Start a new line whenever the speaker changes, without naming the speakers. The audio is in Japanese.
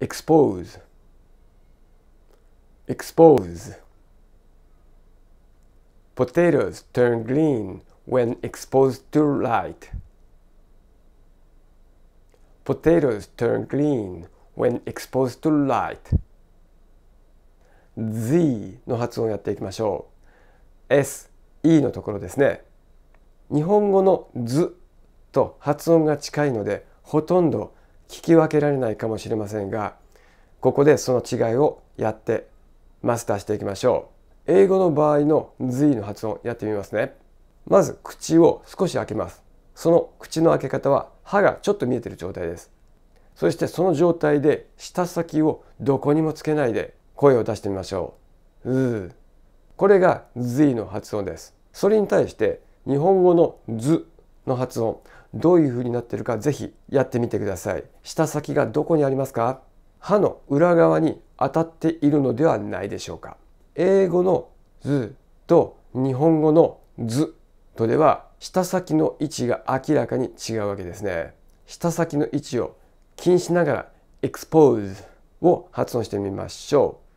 expose expose potatoes turn green when exposed to light potatoes turn green when exposed to light Z の発音をやっていきましょう S、E のところですね日本語の「ず」と発音が近いのでほとんど「聞き分けられないかもしれませんがここでその違いをやってマスターしていきましょう英語の場合の髄の発音やってみますねまず口を少し開けますその口の開け方は歯がちょっと見えてる状態ですそしてその状態で舌先をどこにもつけないで声を出してみましょううこれが髄の発音ですそれに対して日本語の「図」の発音どういう風になってるかぜひやってみてください舌先がどこにありますか歯の裏側に当たっているのではないでしょうか英語の図と日本語の図とでは舌先の位置が明らかに違うわけですね舌先の位置を気にしながら expose を発音してみましょう